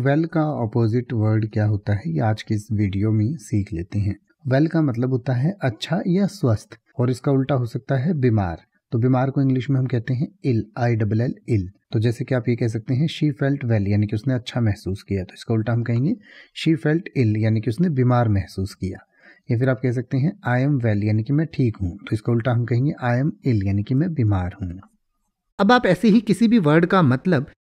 well well का opposite word क्या होता है ये आज के इस वीडियो में सीख लेते हैं वेल well का मतलब होता है अच्छा या स्वस्थ और इसका उल्टा हो सकता है बीमार तो बीमार को इंग्लिश में हम कहते हैं इल आई डबल एल इल तो जैसे कि आप ये कह सकते हैं शी फेल्ट वेल यानी कि उसने अच्छा महसूस किया तो इसका उल्टा हम कहेंगे शी फेल्ट इल यानी कि उसने बीमार महसूस किया या फिर आप कह सकते हैं आई एम वेल यानी कि मैं ठीक हूँ तो इसका उल्टा हम कहेंगे आई एम इल यानी कि मैं बीमार हूँ अब आप ऐसे ही किसी भी वर्ड का मतलब